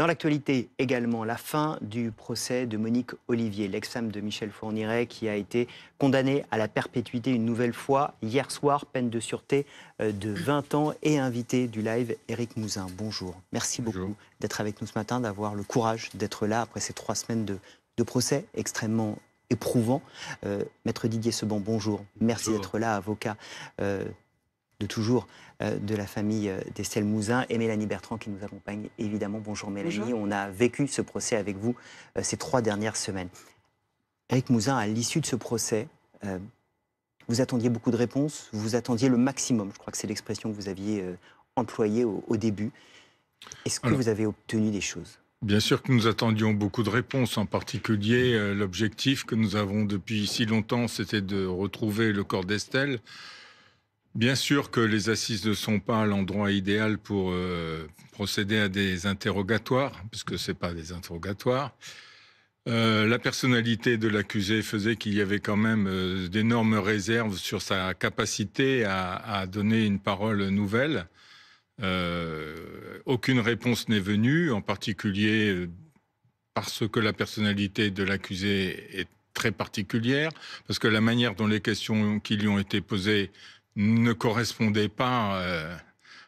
Dans l'actualité également, la fin du procès de Monique Olivier, l'ex-femme de Michel Fourniret, qui a été condamnée à la perpétuité une nouvelle fois hier soir, peine de sûreté euh, de 20 ans, et invité du live Éric Mouzin. Bonjour, merci beaucoup d'être avec nous ce matin, d'avoir le courage d'être là après ces trois semaines de, procès extrêmement éprouvant. Euh, Maître Didier Seban, bonjour. Merci d'être là, avocat euh, de toujours euh, de la famille euh, d'Estelle Mouzin et Mélanie Bertrand qui nous accompagne évidemment. Bonjour Mélanie, on a vécu ce procès avec vous euh, ces trois dernières semaines. Eric Mouzin, à l'issue de ce procès, vous attendiez beaucoup de réponses, vous attendiez le maximum, je crois que c'est l'expression que vous aviez employée au, début. Est-ce que vous avez obtenu des choses Bien sûr que nous attendions beaucoup de réponses, en particulier l'objectif que nous avons depuis si longtemps, c'était de retrouver le corps d'Estelle. Bien sûr que les assises ne sont pas l'endroit idéal pour euh, procéder à des interrogatoires, puisque ce n'est pas des interrogatoires. Euh, la personnalité de l'accusé faisait qu'il y avait quand même euh, d'énormes réserves sur sa capacité à, à donner une parole nouvelle. aucune réponse n'est venue, en particulier parce que la personnalité de l'accusé est très particulière, parce que la manière dont les questions qui lui ont été posées ne correspondait pas euh,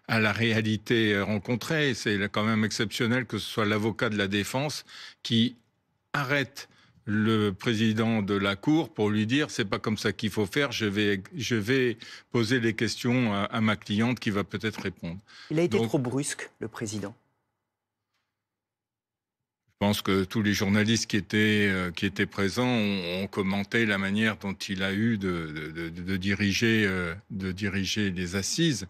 à la réalité euh, rencontrée. C'est quand même exceptionnel que ce soit l'avocat de la défense qui arrête le président de la cour pour lui dire c'est pas comme ça qu'il faut faire je vais je vais poser les questions euh, à, ma cliente qui va peut-être répondre. Il a été trop brusque le président. Je pense que tous les journalistes qui étaient, euh, présents ont, commenté la manière dont il a eu euh, de, diriger, les assises.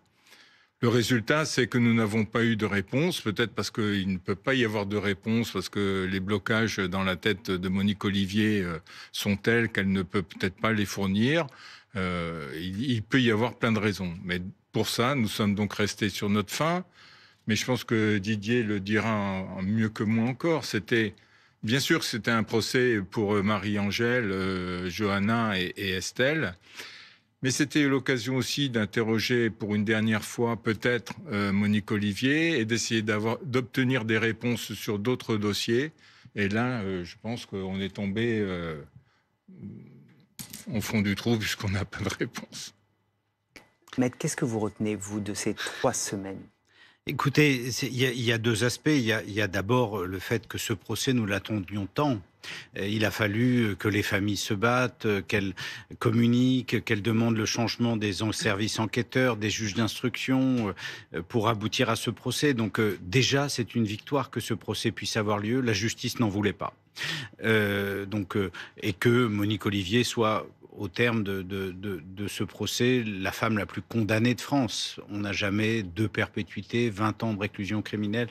Le résultat, c'est que nous n'avons pas eu de réponse, peut-être parce qu'il ne peut pas y avoir de réponse, parce que les blocages dans la tête de Monique Olivier euh, sont tels qu'elle ne peut peut-être pas les fournir. Il, il, peut y avoir plein de raisons. Mais pour ça, nous sommes donc restés sur notre faim mais je pense que Didier le dira mieux que moi encore, c'était bien sûr que c'était un procès pour euh, Marie-Angèle, euh, Johanna et, Estelle, mais c'était l'occasion aussi d'interroger pour une dernière fois peut-être euh, Monique Olivier et d'essayer d'obtenir des réponses sur d'autres dossiers. Et là, je pense qu'on est tombé au fond du trou puisqu'on n'a pas de réponse. Maître, qu'est-ce que vous retenez, vous, de ces trois semaines Écoutez, il y, a deux aspects. Il y a, d'abord euh, le fait que ce procès, nous l'attendions tant. Euh, il a fallu euh, que les familles se battent, qu'elles communiquent, qu'elles demandent le changement des services enquêteurs, des juges d'instruction pour aboutir à ce procès. Donc déjà, c'est une victoire que ce procès puisse avoir lieu. La justice n'en voulait pas. donc, et que Monique Olivier soit au terme de, ce procès, la femme la plus condamnée de France. On n'a jamais deux perpétuités, 20 ans de réclusion criminelle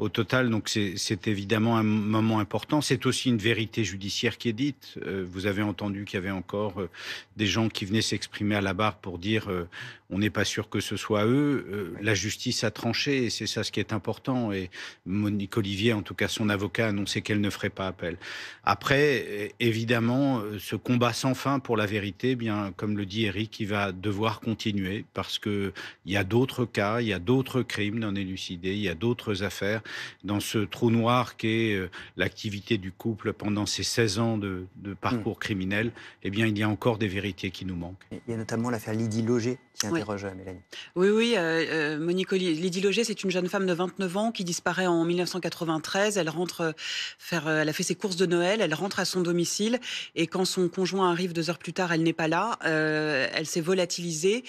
au total, donc c'est évidemment un moment important. C'est aussi une vérité judiciaire qui est dite. Euh, vous avez entendu qu'il y avait encore euh, des gens qui venaient s'exprimer à la barre pour dire euh, on n'est pas sûr que ce soit eux. la justice a tranché et c'est ça ce qui est important. Et Monique Olivier, en tout cas son avocat, a annoncé qu'elle ne ferait pas appel. Après, évidemment, ce combat sans fin pour la vérité, eh bien comme le dit Eric, il va devoir continuer parce que il y a d'autres cas, il y a d'autres crimes non élucidés, il y a d'autres affaires dans ce trou noir qu'est euh, l'activité du couple pendant ces 16 ans de, parcours mm. criminel, eh bien, il y a encore des vérités qui nous manquent. Il y a notamment l'affaire Lydie Loger qui interroge oui. Euh, Mélanie. Oui, oui, euh, Monique Lydie Loger, c'est une jeune femme de 29 ans qui disparaît en 1993. Elle rentre faire, elle a fait ses courses de Noël, elle rentre à son domicile et quand son conjoint arrive deux heures plus tard, elle n'est pas là. elle s'est volatilisée.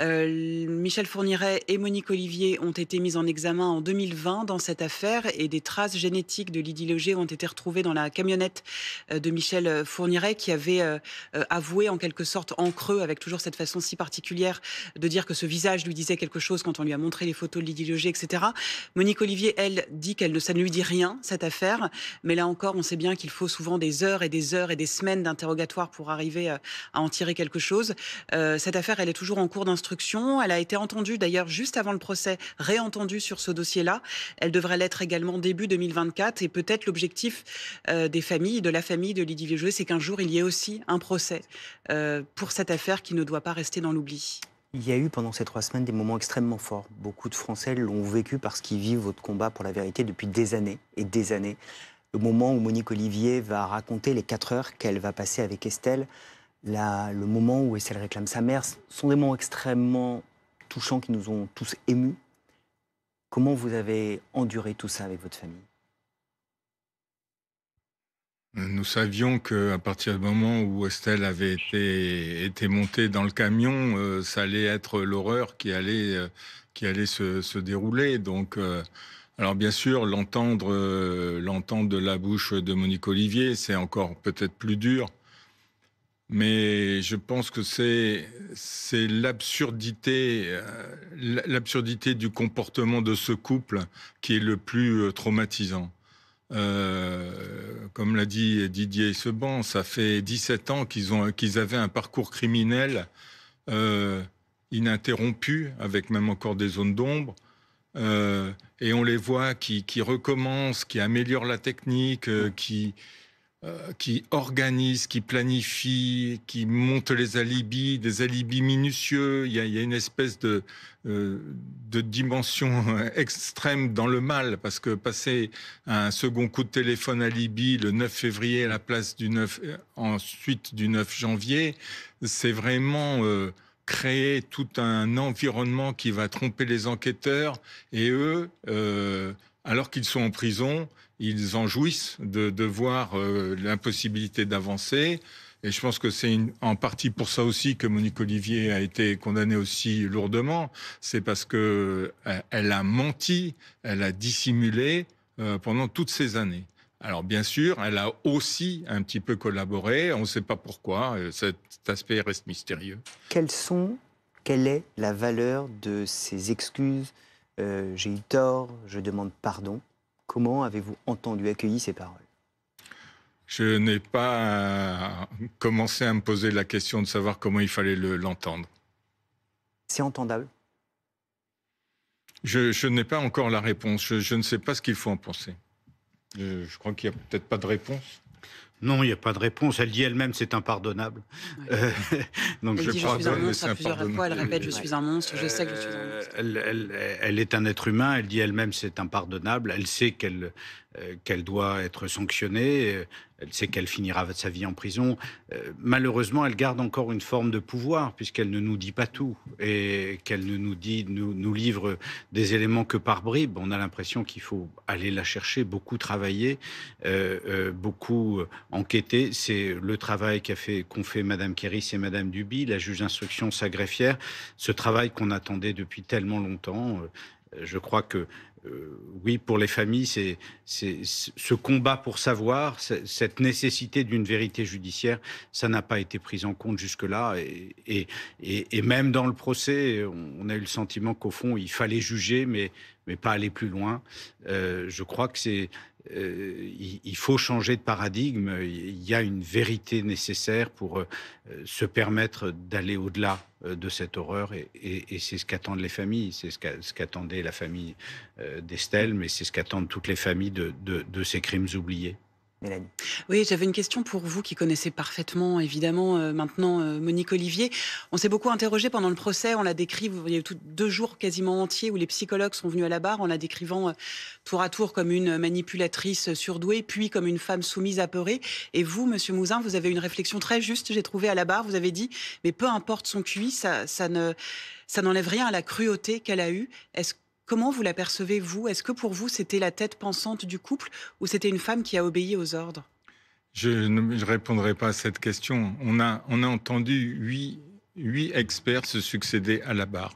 Michel Fourniret et Monique Olivier ont été mises en examen en 2020 dans cette affaire et des traces génétiques de Lydie Loger ont été retrouvées dans la camionnette euh, de Michel euh, Fourniret qui avait euh, avoué en quelque sorte en creux, avec toujours cette façon si particulière de dire que ce visage lui disait quelque chose quand on lui a montré les photos de Lydie Loger, etc. Monique Olivier, elle, dit qu'elle ne, ça ne lui dit rien, cette affaire. Mais là encore, on sait bien qu'il faut souvent des heures et des heures et des semaines d'interrogatoire pour arriver à en tirer quelque chose. cette affaire, elle est toujours en cours d'instruction. Elle a été entendue d'ailleurs juste avant le procès, réentendue sur ce dossier-là. Elle devrait l'être également début 2024. Et peut-être l'objectif euh, des familles, de la famille de Lydie Vigeux, c'est qu'un jour il y ait aussi un procès euh, pour cette affaire qui ne doit pas rester dans l'oubli. Il y a eu pendant ces trois semaines des moments extrêmement forts. Beaucoup de Français l'ont vécu parce qu'ils vivent votre combat pour la vérité depuis des années et des années. Le moment où Monique Olivier va raconter les quatre heures qu'elle va passer avec Estelle, le moment où Estelle réclame sa mère, sont des moments extrêmement touchants qui nous ont tous émus Comment vous avez enduré tout ça avec votre famille nous savions qu'à partir du moment où Estelle avait été, montée dans le camion, euh, ça allait être l'horreur qui allait, euh, qui allait se, dérouler. Donc, euh, alors bien sûr, l'entendre, l'entendre de la bouche de Monique Olivier, c'est encore peut-être plus dur mais je pense que c'est l'absurdité euh, l'absurdité du comportement de ce couple qui est le plus euh, traumatisant. Euh, comme l'a dit Didier Seban, ça fait 17 ans qu'ils qu'ils avaient un parcours criminel ininterrompu, avec même encore des zones d'ombre. et on les voit qui, qui recommencent, qui améliorent la technique, qui, euh, qui organise, qui planifie, qui monte les alibis, des alibis minutieux. Il y a, une espèce de, euh, dimension euh, extrême dans le mal, parce que passer un second coup de téléphone alibi le 9 février à la place du 9, ensuite du 9 janvier, c'est vraiment créer tout un environnement qui va tromper les enquêteurs et eux, alors qu'ils sont en prison, ils en jouissent de, voir euh, l'impossibilité d'avancer. Et je pense que c'est en partie pour ça aussi que Monique Olivier a été condamnée aussi lourdement. C'est parce que euh, elle a menti, elle a dissimulé euh, pendant toutes ces années. Alors bien sûr, elle a aussi un petit peu collaboré. On ne sait pas pourquoi. Cet aspect reste mystérieux. Quelles sont, quelle est la valeur de ces excuses euh, j'ai eu tort, je demande pardon. Comment avez-vous entendu, accueilli ces paroles Je n'ai pas euh, commencé à me poser la question de savoir comment il fallait l'entendre. C'est entendable Je, n'ai pas encore la réponse. Je, ne sais pas ce qu'il faut en penser. Je, je crois qu'il n'y a peut-être pas de réponse. Non, il n'y a pas de réponse. Elle dit elle-même, c'est impardonnable. Euh, donc elle je, dit, je suis un monstre à plusieurs reprises Elle répète, je suis un monstre. Je sais que je suis un euh, monstre. Elle, elle est un être humain. Elle dit elle-même, c'est impardonnable. Elle sait qu'elle euh, qu'elle doit être sanctionnée, euh, elle sait qu'elle finira sa vie en prison. Euh, malheureusement, elle garde encore une forme de pouvoir puisqu'elle ne nous dit pas tout et qu'elle ne nous dit, nous, livre des éléments que par bribes. On a l'impression qu'il faut aller la chercher, beaucoup travailler, beaucoup enquêter. C'est le travail qu'a fait qu'ont fait Madame Keris et Madame Duby, la juge d'instruction, sa greffière. Ce travail qu'on attendait depuis tellement longtemps. je crois que euh, oui, pour les familles, c'est ce combat pour savoir, cette nécessité d'une vérité judiciaire, ça n'a pas été pris en compte jusque-là. Et, même dans le procès, on, a eu le sentiment qu'au fond, il fallait juger, mais, mais pas aller plus loin. Euh, je crois que c'est euh, il faut changer de paradigme. Il y a une vérité nécessaire pour euh, se permettre d'aller au-delà euh, de cette horreur. Et, c'est ce qu'attendent les familles. C'est ce qu'attendait la famille d'Estelle, mais c'est ce qu'attendent toutes les familles de ces crimes oubliés. Oui, j'avais une question pour vous qui connaissez parfaitement, évidemment, euh, maintenant euh, Monique Olivier. On s'est beaucoup interrogé pendant le procès, on l'a décrit, il y a eu tout, deux jours quasiment entiers où les psychologues sont venus à la barre en la décrivant euh, tour à tour comme une manipulatrice surdouée, puis comme une femme soumise à apeurée. Et vous, Monsieur Mouzin, vous avez une réflexion très juste, j'ai trouvé à la barre, vous avez dit, mais peu importe son QI, ça, ne, ça n'enlève rien à la cruauté qu'elle a eue. Comment vous l'apercevez, vous Est-ce que pour vous, c'était la tête pensante du couple ou c'était une femme qui a obéi aux ordres Je ne répondrai pas à cette question. On a, entendu huit, experts se succéder à la barre.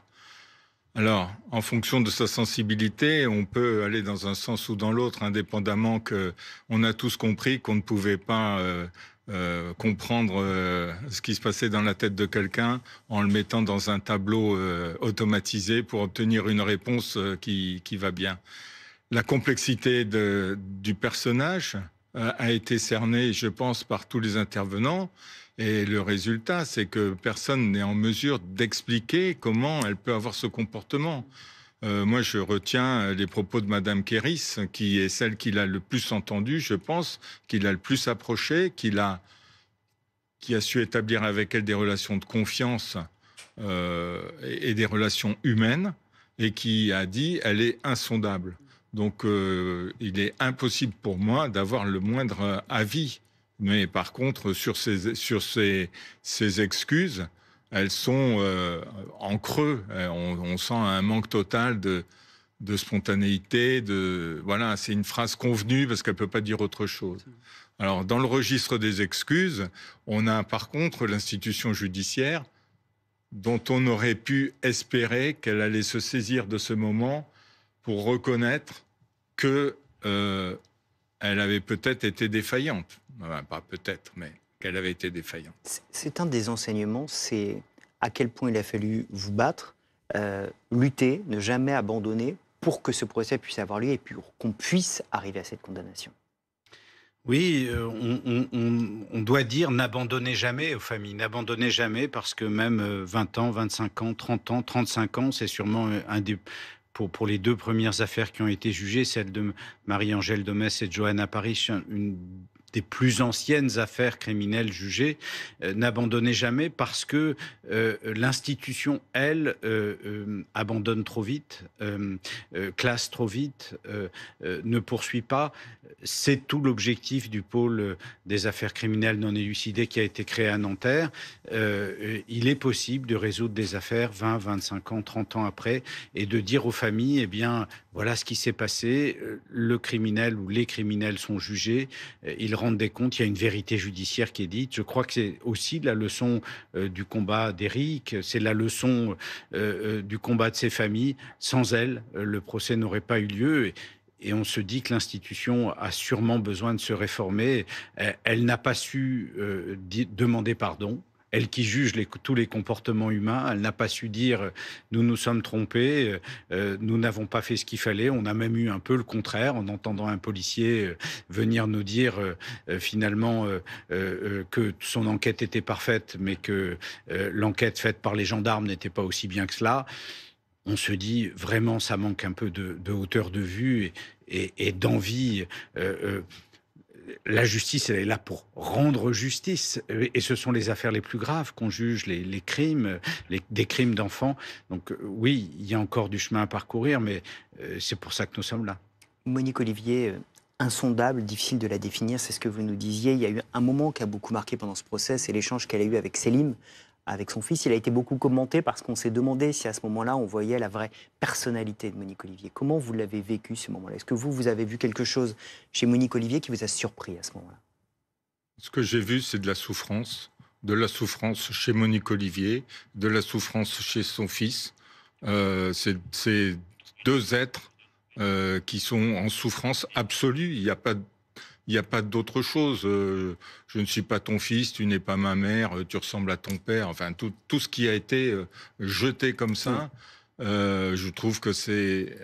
Alors, en fonction de sa sensibilité, on peut aller dans un sens ou dans l'autre, indépendamment que on a tous compris qu'on ne pouvait pas euh, euh, comprendre euh, ce qui se passait dans la tête de quelqu'un en le mettant dans un tableau euh, automatisé pour obtenir une réponse qui, va bien. La complexité du personnage a été cernée, je pense, par tous les intervenants. Et le résultat, c'est que personne n'est en mesure d'expliquer comment elle peut avoir ce comportement. Euh, moi je retiens euh, les propos de Madame Kéris, qui est celle qu'il a le plus entendue, je pense, qu'il a le plus approché, qu'il a, qui a su établir avec elle des relations de confiance euh, et, des relations humaines, et qui a dit elle est insondable. Donc il est impossible pour moi d'avoir le moindre avis. Mais par contre, sur ces, ces excuses, elles sont euh, en creux. Euh, on, sent un manque total de, spontanéité. De voilà, c'est une phrase convenue parce qu'elle ne peut pas dire autre chose. Alors dans le registre des excuses, on a par contre l'institution judiciaire dont on aurait pu espérer qu'elle allait se saisir de ce moment pour reconnaître que euh, elle avait peut-être été défaillante. pas peut-être, mais qu'elle avait été défaillante. C'est un des enseignements, c'est à quel point il a fallu vous battre, euh, lutter, ne jamais abandonner pour que ce procès puisse avoir lieu et pour qu'on puisse arriver à cette condamnation. Oui, euh, on, doit dire n'abandonner jamais aux familles, n'abandonner jamais parce que même 20 euh, ans, 25 ans, 30 ans, 35 ans, c'est sûrement un des... Pour, les deux premières affaires qui ont été jugées, celle de Marie-Angèle Domès et de Johanna Paris, une des plus anciennes affaires criminelles jugées, euh, n'abandonner jamais parce que euh, l'institution, elle, euh, abandonne trop vite, classe trop vite, ne poursuit pas. C'est tout l'objectif du pôle des affaires criminelles non élucidées qui a été créé à Nanterre. il est possible de résoudre des affaires 20, 25 ans, 30 ans après et de dire aux familles, eh bien, voilà ce qui s'est passé, le criminel ou les criminels sont jugés, ils des comptes, il y a une vérité judiciaire qui est dite. Je crois que c'est aussi la leçon euh, du combat d'Éric, c'est la leçon euh, euh, du combat de ses familles. Sans elle, le procès n'aurait pas eu lieu. Et, on se dit que l'institution a sûrement besoin de se réformer. Elle, n'a pas su demander pardon elle qui juge tous les comportements humains, elle n'a pas su dire euh, nous nous sommes trompés, euh, euh, nous n'avons pas fait ce qu'il fallait. On a même eu un peu le contraire en entendant un policier venir nous dire finalement que son enquête était parfaite, mais que l'enquête faite par les gendarmes n'était pas aussi bien que cela. On se dit vraiment ça manque un peu de, hauteur de vue et d'envie la justice, elle est là pour rendre justice. Et ce sont les affaires les plus graves qu'on juge, les, crimes, des crimes d'enfants. Donc euh, oui, il y a encore du chemin à parcourir, mais euh, c'est pour ça que nous sommes là. Monique Olivier, euh, insondable, difficile de la définir, c'est ce que vous nous disiez. Il y a eu un moment qui a beaucoup marqué pendant ce procès, c'est l'échange qu'elle a eu avec Selim, avec son fils. Il a été beaucoup commenté parce qu'on s'est demandé si à ce moment-là, on voyait la vraie personnalité de Monique Olivier. Comment vous l'avez vécu ce moment-là Est-ce que vous, vous avez vu quelque chose chez Monique Olivier qui vous a surpris à ce moment-là Ce que j'ai vu, c'est de la souffrance. De la souffrance chez Monique Olivier, de la souffrance chez son fils. Euh, c'est deux êtres euh, qui sont en souffrance absolue. Il n'y a pas de il n'y a pas d'autre chose. Euh, je ne suis pas ton fils, tu n'es pas ma mère, euh, tu ressembles à ton père. Enfin, tout, tout ce qui a été euh, jeté comme ça, je trouve que c'est.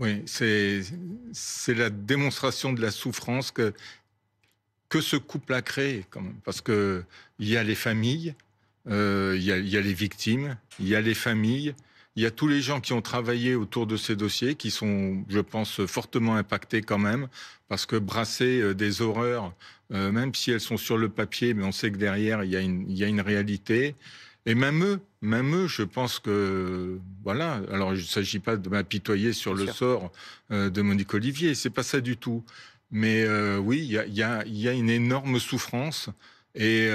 Oui, c'est c'est la démonstration de la souffrance que, que ce couple a créé Parce qu'il y a les familles, il y, a les victimes, il y a les familles, il y a tous les gens qui ont travaillé autour de ces dossiers qui sont, je pense, fortement impactés quand même, parce que brasser euh, des horreurs, euh, même si elles sont sur le papier, mais on sait que derrière, il y a une, réalité. Et même eux, même eux, je pense que voilà. Alors, il ne s'agit pas de m'apitoyer sur le sort euh, de Monique Olivier, c'est pas ça du tout. Mais oui, il y a, une énorme souffrance. Et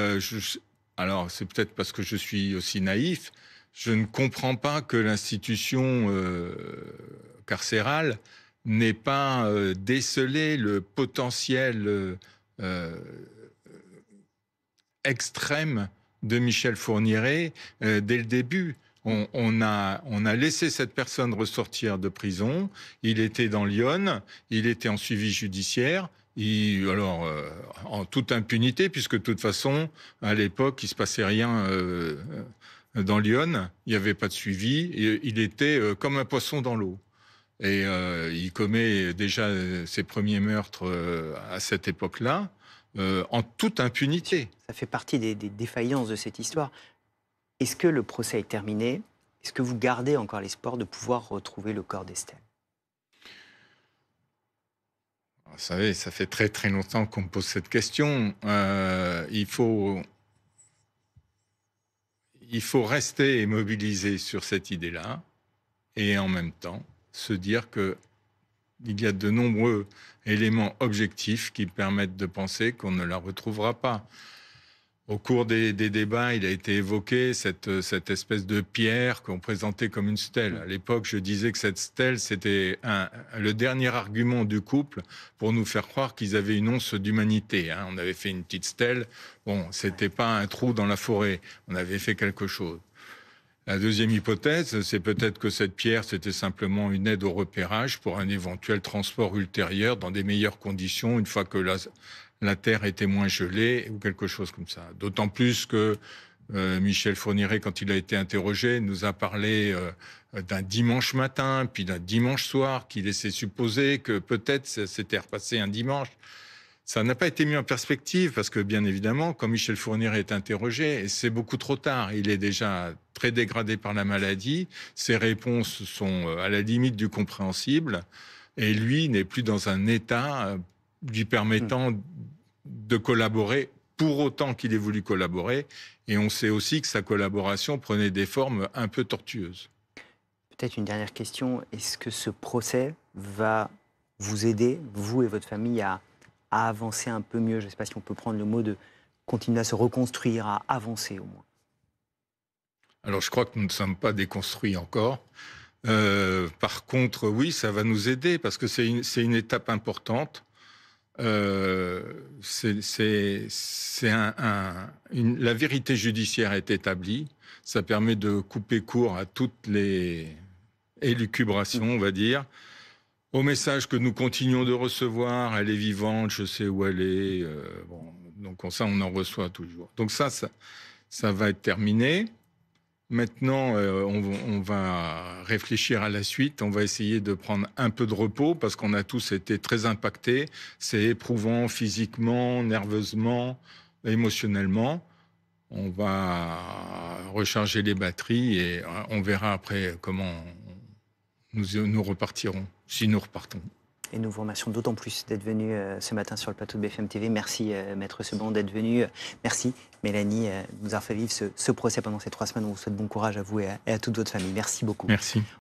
alors, c'est peut-être parce que je suis aussi naïf, je ne comprends pas que l'institution euh, carcérale n'ait pas euh, décelé le potentiel euh, extrême de Michel Fourniret dès le début. On, a, on, a, laissé cette personne ressortir de prison. Il était dans Lyon, il était en suivi judiciaire. alors, en toute impunité, puisque de toute façon, à l'époque, il se passait rien dans Lyon, il n'y avait pas de suivi, et il était euh, comme un poisson dans l'eau. Et euh, il commet déjà ses premiers meurtres euh, à cette époque-là, en toute impunité. Ça fait partie des, des défaillances de cette histoire. Est-ce que le procès est terminé Est-ce que vous gardez encore l'espoir de pouvoir retrouver le corps d'Estelle Vous savez, ça fait très très longtemps qu'on me pose cette question. il faut il faut rester mobilisé sur cette idée-là et en même temps se dire que il y a de nombreux éléments objectifs qui permettent de penser qu'on ne la retrouvera pas. Au cours des, débats, il a été évoqué euh, cette, espèce de pierre qu'on présentait comme une stèle. À l'époque, je disais que cette stèle, c'était le dernier argument du couple pour nous faire croire qu'ils avaient une once d'humanité. Hein. On avait fait une petite stèle. Bon, c'était pas un trou dans la forêt. On avait fait quelque chose. La deuxième hypothèse, c'est peut-être que cette pierre, c'était simplement une aide au repérage pour un éventuel transport ultérieur dans des meilleures conditions une fois que la, la terre était moins gelée ou quelque chose comme ça. D'autant plus que euh, Michel Fourniret, quand il a été interrogé, nous a parlé euh, d'un dimanche matin, puis d'un dimanche soir, qui laissait supposer que peut-être c'était repassé un dimanche. Ça n'a pas été mis en perspective parce que, bien évidemment, quand Michel Fournier est interrogé, c'est beaucoup trop tard. Il est déjà très dégradé par la maladie. Ses réponses sont euh, à la limite du compréhensible. Et lui n'est plus dans un état lui permettant hmm. de collaborer pour autant qu'il ait voulu collaborer. Et on sait aussi que sa collaboration prenait des formes un peu tortueuses. Peut-être une dernière question. Est-ce que ce procès va vous aider, vous et votre famille, à, avancer un peu mieux Je ne sais pas si on peut prendre le mot de continuer à se reconstruire, à avancer au moins. Alors je crois que nous ne sommes pas déconstruits encore. Euh, par contre, oui, ça va nous aider parce que c'est une, étape importante. Euh, c'est la vérité judiciaire est établie. Ça permet de couper court à toutes les élucubrations, on va dire. Au message que nous continuons de recevoir, elle est vivante, je sais où elle est. Euh, donc ça, on en reçoit toujours. Donc ça, ça va être terminé. Maintenant, euh, on, on, va réfléchir à la suite. On va essayer de prendre un peu de repos parce qu'on a tous été très impactés. C'est éprouvant physiquement, nerveusement, émotionnellement. On va recharger les batteries et euh, on verra après comment nous, nous repartirons, si nous repartons. Et nous vous remercions d'autant plus d'être venu euh, ce matin sur le plateau de BFM TV. Merci, euh, Maître Seban, d'être venu. Euh, merci, Mélanie, de nous avoir fait vivre ce, procès pendant ces trois semaines. On vous souhaite bon courage à vous et à toute votre famille. Merci beaucoup. Merci.